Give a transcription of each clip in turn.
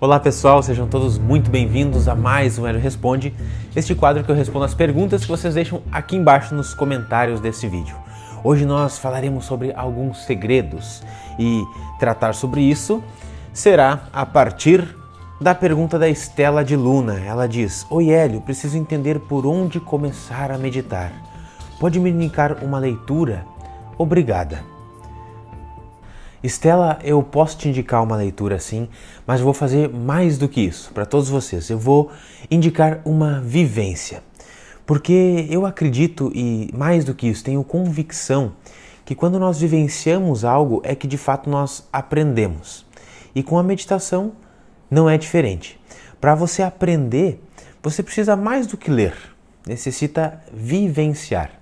Olá pessoal, sejam todos muito bem-vindos a mais um Hélio Responde, este quadro que eu respondo as perguntas que vocês deixam aqui embaixo nos comentários desse vídeo. Hoje nós falaremos sobre alguns segredos e tratar sobre isso será a partir da pergunta da Estela de Luna. Ela diz: Oi Hélio, preciso entender por onde começar a meditar. Pode me indicar uma leitura? Obrigada. Estela, eu posso te indicar uma leitura sim, mas vou fazer mais do que isso para todos vocês. Eu vou indicar uma vivência. Porque eu acredito e mais do que isso, tenho convicção que quando nós vivenciamos algo é que de fato nós aprendemos. E com a meditação não é diferente. Para você aprender, você precisa mais do que ler, necessita vivenciar.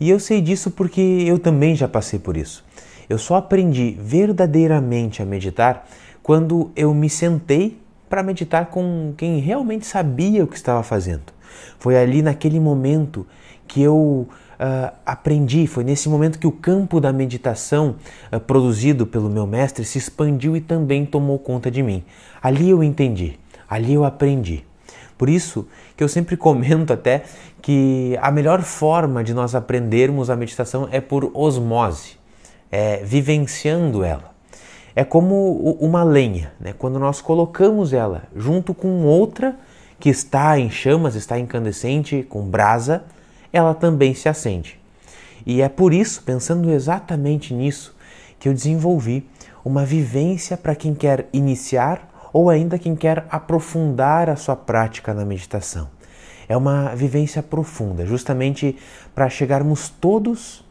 E eu sei disso porque eu também já passei por isso. Eu só aprendi verdadeiramente a meditar quando eu me sentei para meditar com quem realmente sabia o que estava fazendo. Foi ali naquele momento que eu Uh, aprendi, foi nesse momento que o campo da meditação uh, produzido pelo meu mestre se expandiu e também tomou conta de mim. Ali eu entendi, ali eu aprendi. Por isso que eu sempre comento até que a melhor forma de nós aprendermos a meditação é por osmose é, vivenciando ela. É como uma lenha, né? quando nós colocamos ela junto com outra que está em chamas, está incandescente, com brasa, ela também se acende. E é por isso, pensando exatamente nisso, que eu desenvolvi uma vivência para quem quer iniciar ou ainda quem quer aprofundar a sua prática na meditação. É uma vivência profunda, justamente para chegarmos todos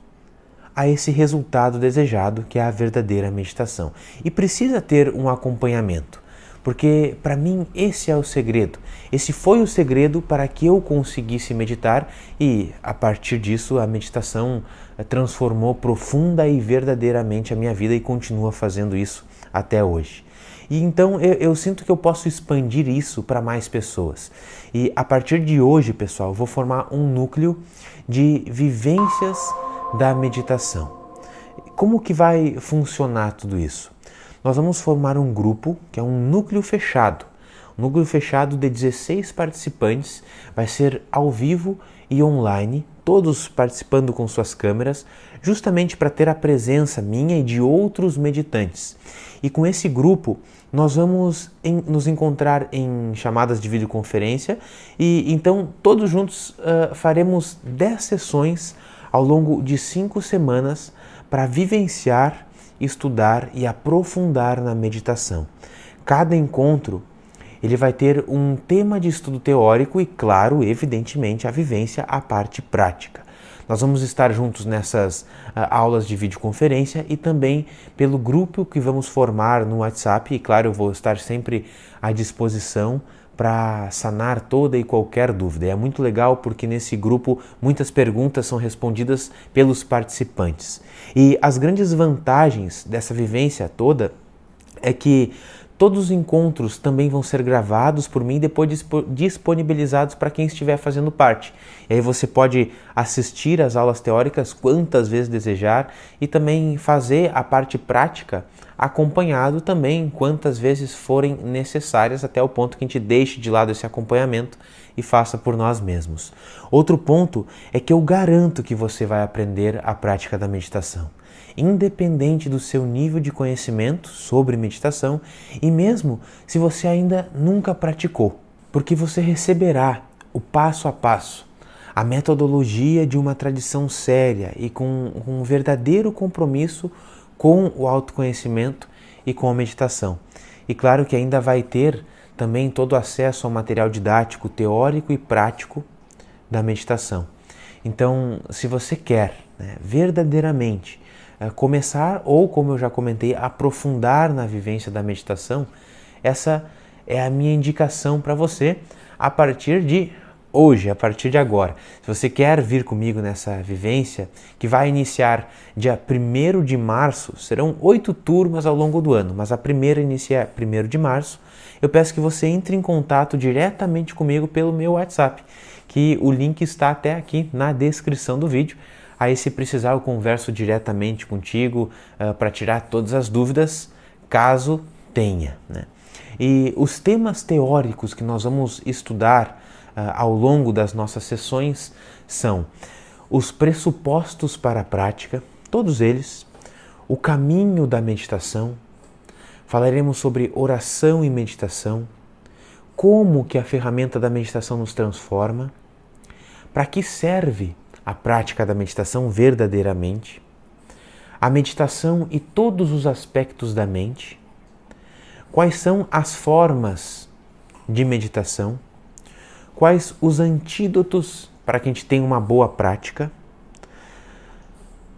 a esse resultado desejado, que é a verdadeira meditação. E precisa ter um acompanhamento, porque para mim esse é o segredo. Esse foi o segredo para que eu conseguisse meditar e a partir disso a meditação eh, transformou profunda e verdadeiramente a minha vida e continua fazendo isso até hoje. E então eu, eu, sinto que eu posso expandir isso para mais pessoas. E a partir de hoje, pessoal, vou formar um núcleo de vivências da meditação. Como que vai funcionar tudo isso? Nós vamos formar um grupo que é um núcleo fechado. Um núcleo fechado de 16 participantes, vai ser ao vivo e online, todos participando com suas câmeras, justamente para ter a presença minha e de outros meditantes. E com esse grupo, nós vamos em, nos encontrar em chamadas de videoconferência e então todos juntos uh, faremos 10 sessões ao longo de cinco semanas para vivenciar, estudar e aprofundar na meditação. Cada encontro ele vai ter um tema de estudo teórico e, claro, evidentemente, a vivência, a parte prática. Nós vamos estar juntos nessas uh, aulas de videoconferência e também pelo grupo que vamos formar no WhatsApp. E, claro, eu vou estar sempre à disposição para sanar toda e qualquer dúvida. E é muito legal porque nesse grupo muitas perguntas são respondidas pelos participantes. E as grandes vantagens dessa vivência toda é que Todos os encontros também vão ser gravados por mim e depois disponibilizados para quem estiver fazendo parte. E aí você pode assistir às aulas teóricas quantas vezes desejar e também fazer a parte prática acompanhado também quantas vezes forem necessárias, até o ponto que a gente deixe de lado esse acompanhamento e faça por nós mesmos. Outro ponto é que eu garanto que você vai aprender a prática da meditação, independente do seu nível de conhecimento sobre meditação e mesmo se você ainda nunca praticou, porque você receberá o passo a passo a metodologia de uma tradição séria e com um verdadeiro compromisso com o autoconhecimento e com a meditação. E claro que ainda vai ter também todo o acesso ao material didático, teórico e prático da meditação. Então, se você quer né, verdadeiramente eh, começar ou, como eu já comentei, aprofundar na vivência da meditação, essa é a minha indicação para você a partir de hoje, a partir de agora. Se você quer vir comigo nessa vivência, que vai iniciar dia 1 de março, serão oito turmas ao longo do ano, mas a primeira inicia 1 de março, eu peço que você entre em contato diretamente comigo pelo meu WhatsApp, que o link está até aqui na descrição do vídeo. Aí, se precisar, eu converso diretamente contigo uh, ah, para tirar todas as dúvidas, caso tenha. Né? E os temas teóricos que nós vamos estudar ah, ao longo das nossas sessões são os pressupostos para a prática, todos eles, o caminho da meditação, falaremos sobre oração e meditação, como que a ferramenta da meditação nos transforma, para que serve a prática da meditação verdadeiramente, a meditação e todos os aspectos da mente, quais são as formas de meditação, quais os antídotos para que a gente tenha uma boa prática.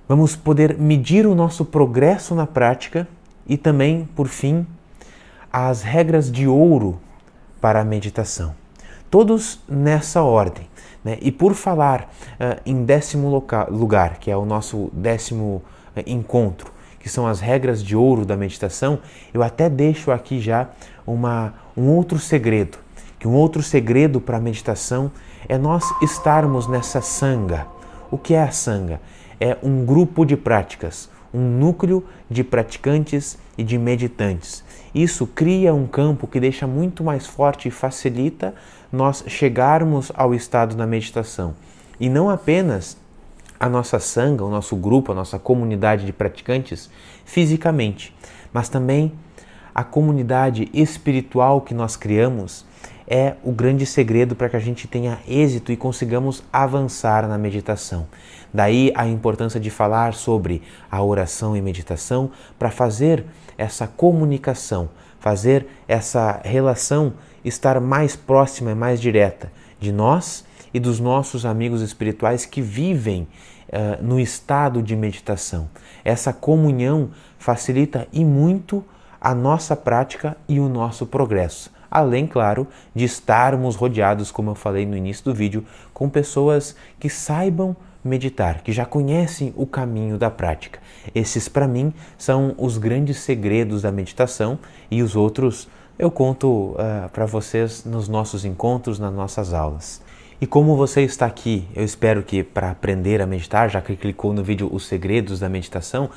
Vamos poder medir o nosso progresso na prática e também, por fim, as regras de ouro para a meditação. Todos nessa ordem. Né? E por falar uh, em décimo lugar, que é o nosso décimo uh, encontro, que são as regras de ouro da meditação, eu até deixo aqui já uma, um outro segredo que um outro segredo para a meditação é nós estarmos nessa sanga. O que é a sanga? É um grupo de práticas, um núcleo de praticantes e de meditantes. Isso cria um campo que deixa muito mais forte e facilita nós chegarmos ao estado da meditação. E não apenas a nossa sanga, o nosso grupo, a nossa comunidade de praticantes fisicamente, mas também a comunidade espiritual que nós criamos é o grande segredo para que a gente tenha êxito e consigamos avançar na meditação. Daí a importância de falar sobre a oração e meditação para fazer essa comunicação, fazer essa relação estar mais próxima e mais direta de nós e dos nossos amigos espirituais que vivem uh, no estado de meditação. Essa comunhão facilita e muito a nossa prática e o nosso progresso além, claro, de estarmos rodeados, como eu falei no início do vídeo, com pessoas que saibam meditar, que já conhecem o caminho da prática. Esses, para mim, são os grandes segredos da meditação e os outros eu conto uh, ah, para vocês nos nossos encontros, nas nossas aulas. E como você está aqui, eu espero que para aprender a meditar, já que clicou no vídeo Os Segredos da Meditação,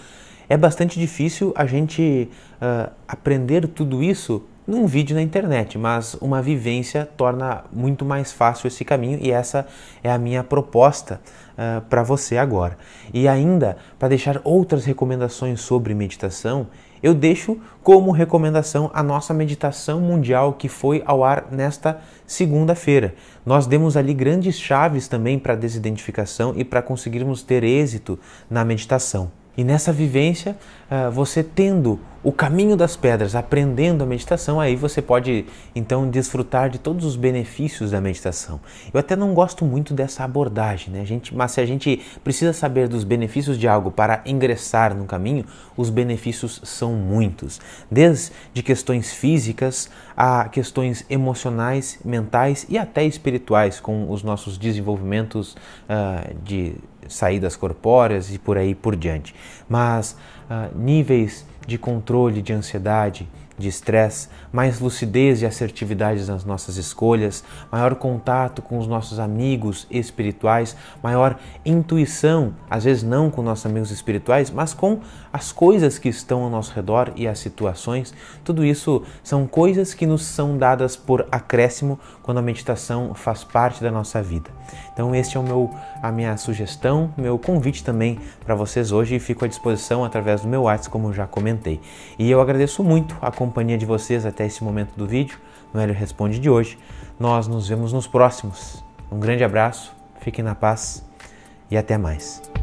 é bastante difícil a gente uh, aprender tudo isso num vídeo na internet, mas uma vivência torna muito mais fácil esse caminho e essa é a minha proposta uh, ah, para você agora. E ainda, para deixar outras recomendações sobre meditação, eu deixo como recomendação a nossa meditação mundial que foi ao ar nesta segunda-feira. Nós demos ali grandes chaves também para desidentificação e para conseguirmos ter êxito na meditação. E nessa vivência, uh, você tendo o caminho das pedras, aprendendo a meditação, aí você pode então desfrutar de todos os benefícios da meditação. Eu até não gosto muito dessa abordagem, né? gente, mas se a gente precisa saber dos benefícios de algo para ingressar no caminho, os benefícios são muitos, desde questões físicas a questões emocionais, mentais e até espirituais, com os nossos desenvolvimentos uh, de saídas corpóreas e por aí por diante. Mas uh, níveis de controle de ansiedade, de estresse, mais lucidez e assertividade nas nossas escolhas, maior contato com os nossos amigos espirituais, maior intuição, às vezes não com nossos amigos espirituais, mas com as coisas que estão ao nosso redor e as situações. Tudo isso são coisas que nos são dadas por acréscimo quando a meditação faz parte da nossa vida. Então este é o meu a minha sugestão, meu convite também para vocês hoje e fico à disposição através do meu WhatsApp como já comentei. E eu agradeço muito a companhia de vocês até esse momento do vídeo, no Hélio Responde de hoje. Nós nos vemos nos próximos. Um grande abraço, fiquem na paz e até mais.